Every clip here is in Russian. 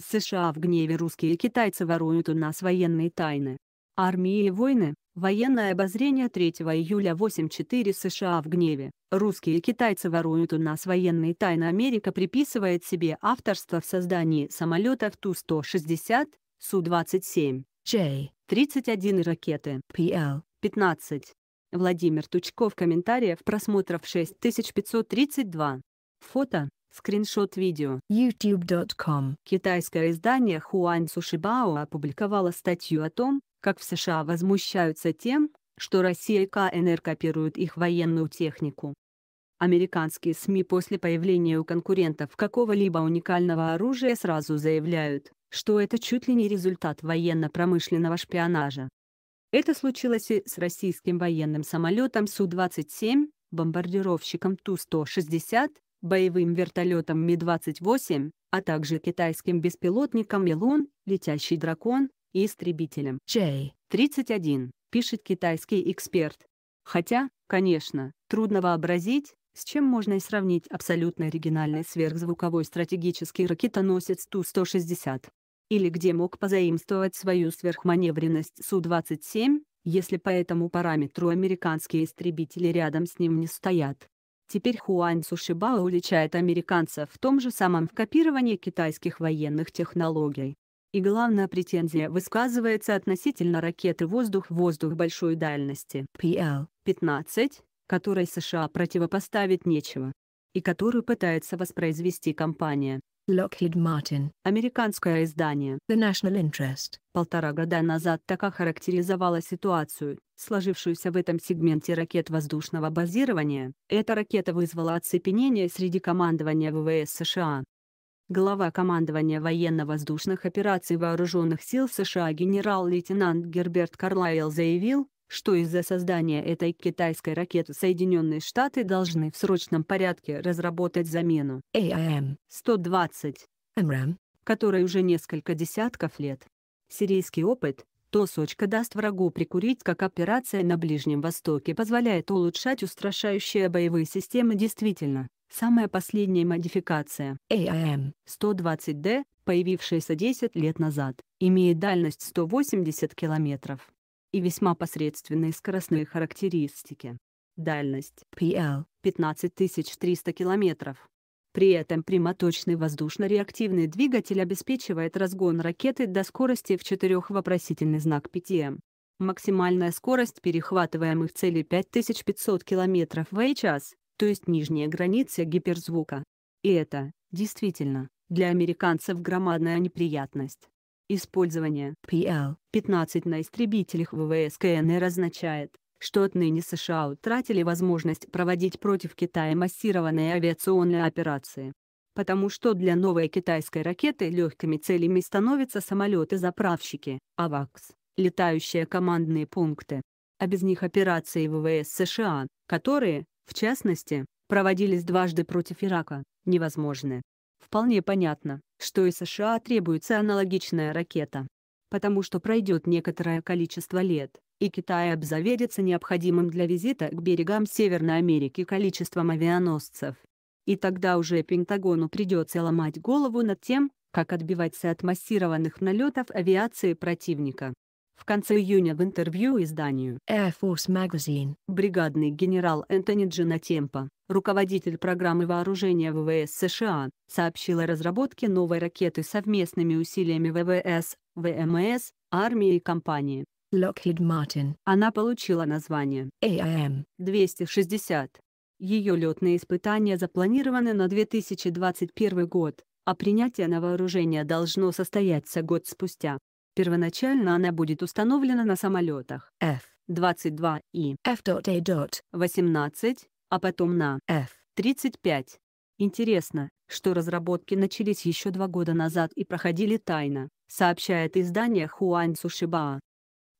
США в гневе русские и китайцы воруют у нас военные тайны. Армии и войны, военное обозрение 3 июля 8.4 США в гневе, русские и китайцы воруют у нас военные тайны Америка приписывает себе авторство в создании самолетов Ту-160, Су-27, J-31 и ракеты PL-15. Владимир Тучков комментариев просмотров 6532. Фото Скриншот видео. YouTube.com. Китайское издание Хуан Сушибао опубликовало статью о том, как в США возмущаются тем, что Россия и КНР копируют их военную технику. Американские СМИ после появления у конкурентов какого-либо уникального оружия сразу заявляют, что это чуть ли не результат военно-промышленного шпионажа. Это случилось и с российским военным самолетом Су-27, бомбардировщиком Ту-160, боевым вертолетом Ми-28, а также китайским беспилотником Илон, летящий дракон, и истребителем J-31, пишет китайский эксперт. Хотя, конечно, трудно вообразить, с чем можно сравнить абсолютно оригинальный сверхзвуковой стратегический ракетоносец Ту-160. Или где мог позаимствовать свою сверхманевренность Су-27, если по этому параметру американские истребители рядом с ним не стоят. Теперь Хуань Сушибао уличает американцев в том же самом в копировании китайских военных технологий. И главная претензия высказывается относительно ракеты «Воздух-воздух» большой дальности PL-15, которой США противопоставить нечего, и которую пытается воспроизвести компания Lockheed Martin, американское издание The National Interest, полтора года назад так охарактеризовало ситуацию, сложившуюся в этом сегменте ракет воздушного базирования, эта ракета вызвала оцепенение среди командования ВВС США. Глава командования военно-воздушных операций Вооруженных сил США генерал-лейтенант Герберт Карлайл заявил, что из-за создания этой китайской ракеты Соединенные Штаты должны в срочном порядке разработать замену AIM-120, которой уже несколько десятков лет. Сирийский опыт, то сочка даст врагу прикурить, как операция на Ближнем Востоке позволяет улучшать устрашающие боевые системы действительно. Самая последняя модификация AIM-120D, появившаяся 10 лет назад, имеет дальность 180 км и весьма посредственные скоростные характеристики. Дальность PL – 15300 км при этом прямоточный воздушно-реактивный двигатель обеспечивает разгон ракеты до скорости в 4 вопросительный знак 5М. Максимальная скорость перехватываемых целей 5500 км в час, то есть нижняя граница гиперзвука. И это, действительно, для американцев громадная неприятность. Использование PL-15 на истребителях ВВС КНР означает, что отныне США утратили возможность проводить против Китая массированные авиационные операции. Потому что для новой китайской ракеты легкими целями становятся самолеты-заправщики, АВАКС, летающие командные пункты. А без них операции ВВС США, которые, в частности, проводились дважды против Ирака, невозможны. Вполне понятно, что и США требуется аналогичная ракета. Потому что пройдет некоторое количество лет, и Китай обзаведется необходимым для визита к берегам Северной Америки количеством авианосцев. И тогда уже Пентагону придется ломать голову над тем, как отбиваться от массированных налетов авиации противника. В конце июня в интервью изданию Air Force Magazine бригадный генерал Энтони Джинатемпо, руководитель программы вооружения ВВС США, сообщил о разработке новой ракеты совместными усилиями ВВС, ВМС, армии и компании, Lockheed Martin. Она получила название AIM-260. Ее летные испытания запланированы на 2021 год, а принятие на вооружение должно состояться год спустя. Первоначально она будет установлена на самолетах F-22 и F.A.18, а потом на F-35. Интересно, что разработки начались еще два года назад и проходили тайно, сообщает издание Хуан Сушибаа.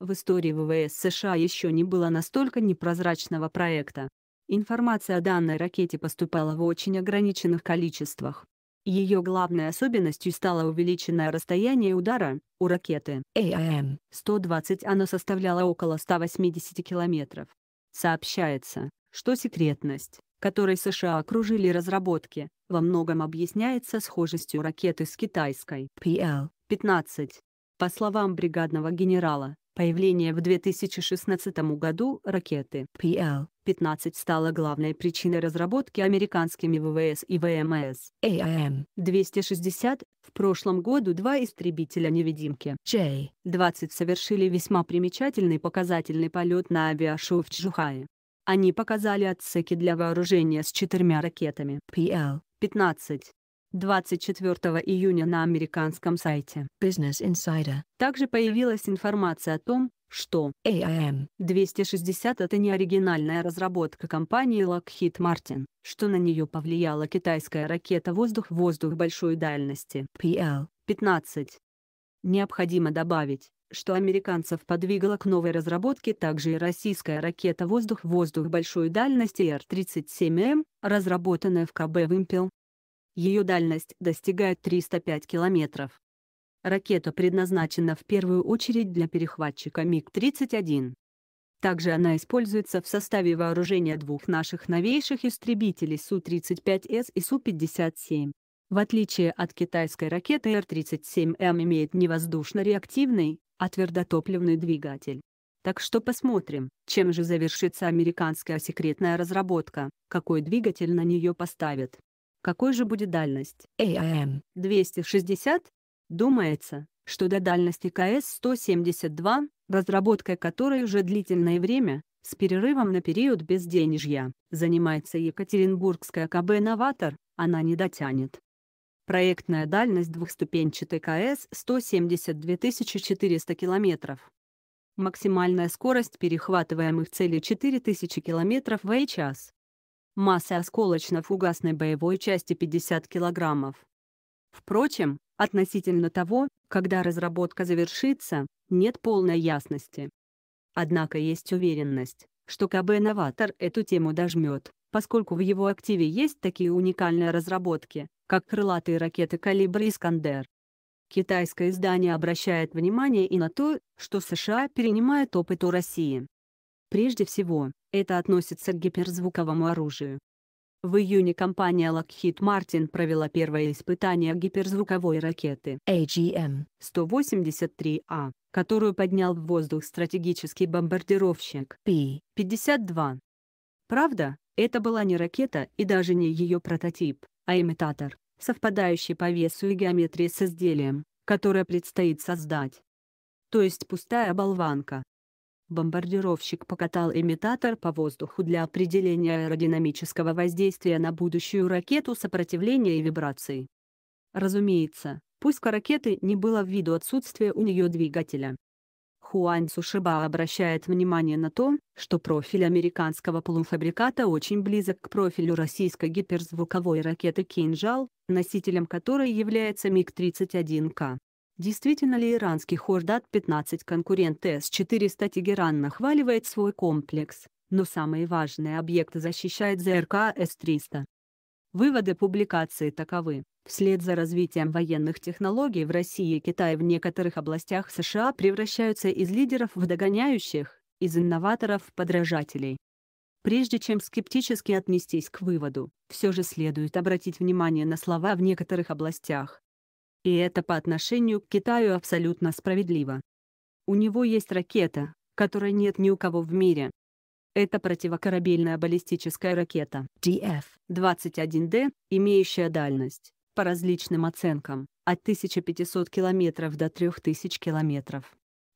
В истории ВВС США еще не было настолько непрозрачного проекта. Информация о данной ракете поступала в очень ограниченных количествах. Ее главной особенностью стало увеличенное расстояние удара. У ракеты AIM-120 оно составляло около 180 километров. Сообщается, что секретность, которой США окружили разработки, во многом объясняется схожестью ракеты с китайской PL-15. По словам бригадного генерала, Появление в 2016 году ракеты PL-15 стало главной причиной разработки американскими ВВС и ВМС эм AIM-260. А эм. В прошлом году два истребителя-невидимки J-20 совершили весьма примечательный показательный полет на авиашоу в Чжухае. Они показали отсеки для вооружения с четырьмя ракетами PL-15 24 июня на американском сайте Business Insider. Также появилась информация о том, что AIM-260 — это не оригинальная разработка компании Lockheed Martin, что на нее повлияла китайская ракета «Воздух-воздух» большой дальности PL-15. Необходимо добавить, что американцев подвигала к новой разработке также и российская ракета «Воздух-воздух» большой дальности Р-37М, разработанная в КБ «Вымпел», ее дальность достигает 305 километров. Ракета предназначена в первую очередь для перехватчика МиГ-31. Также она используется в составе вооружения двух наших новейших истребителей Су-35С и Су-57. В отличие от китайской ракеты Р-37М имеет невоздушно реактивный а твердотопливный двигатель. Так что посмотрим, чем же завершится американская секретная разработка, какой двигатель на нее поставят. Какой же будет дальность? AIM 260? Думается, что до дальности КС-172, разработкой которой уже длительное время, с перерывом на период безденежья, занимается Екатеринбургская КБ «Новатор», она не дотянет. Проектная дальность двухступенчатой КС 172 400 км. Максимальная скорость перехватываемых целей 4000 км в час массой осколочно-фугасной боевой части 50 кг. Впрочем, относительно того, когда разработка завершится, нет полной ясности. Однако есть уверенность, что КБ «Новатор» эту тему дожмет, поскольку в его активе есть такие уникальные разработки, как крылатые ракеты калибра и «Искандер». Китайское издание обращает внимание и на то, что США перенимают опыт у России. Прежде всего, это относится к гиперзвуковому оружию. В июне компания Lockheed Martin провела первое испытание гиперзвуковой ракеты AGM-183А, которую поднял в воздух стратегический бомбардировщик P-52. Правда, это была не ракета и даже не ее прототип, а имитатор, совпадающий по весу и геометрии с изделием, которое предстоит создать. То есть пустая болванка, Бомбардировщик покатал имитатор по воздуху для определения аэродинамического воздействия на будущую ракету сопротивления и вибраций. Разумеется, пуска ракеты не было в виду отсутствия у нее двигателя. Хуан Сушиба обращает внимание на то, что профиль американского полуфабриката очень близок к профилю российской гиперзвуковой ракеты «Кинжал», носителем которой является МиГ-31К. Действительно ли иранский Хордат 15 конкурент С-400 Тегеран нахваливает свой комплекс, но самые важные объекты защищает ЗРК С-300? Выводы публикации таковы. Вслед за развитием военных технологий в России и Китае в некоторых областях США превращаются из лидеров в догоняющих, из инноваторов в подражателей. Прежде чем скептически отнестись к выводу, все же следует обратить внимание на слова в некоторых областях, и это по отношению к Китаю абсолютно справедливо. У него есть ракета, которой нет ни у кого в мире. Это противокорабельная баллистическая ракета DF-21D, имеющая дальность, по различным оценкам, от 1500 км до 3000 км.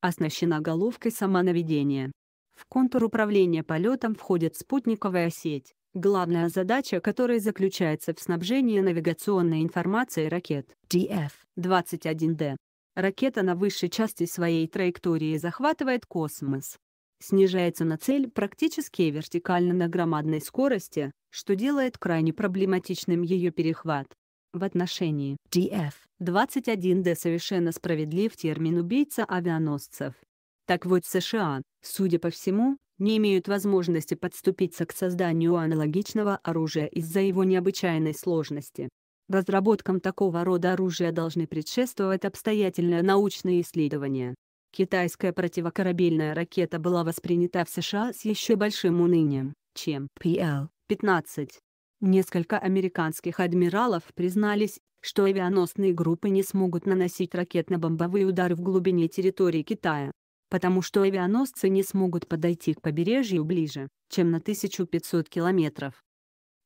Оснащена головкой самонаведения. В контур управления полетом входит спутниковая сеть, Главная задача которой заключается в снабжении навигационной информацией ракет DF-21D. Ракета на высшей части своей траектории захватывает космос. Снижается на цель практически вертикально на громадной скорости, что делает крайне проблематичным ее перехват. В отношении DF-21D совершенно справедлив термин «убийца авианосцев». Так вот, США, судя по всему, не имеют возможности подступиться к созданию аналогичного оружия из-за его необычайной сложности. Разработкам такого рода оружия должны предшествовать обстоятельные научные исследования. Китайская противокорабельная ракета была воспринята в США с еще большим унынием, чем PL-15. Несколько американских адмиралов признались, что авианосные группы не смогут наносить ракетно-бомбовые удары в глубине территории Китая потому что авианосцы не смогут подойти к побережью ближе, чем на 1500 километров.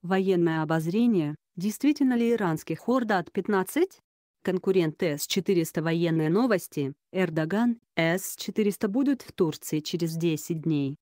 Военное обозрение, действительно ли иранский хорда от 15? Конкурент С-400 военные новости, Эрдоган, С-400 будут в Турции через 10 дней.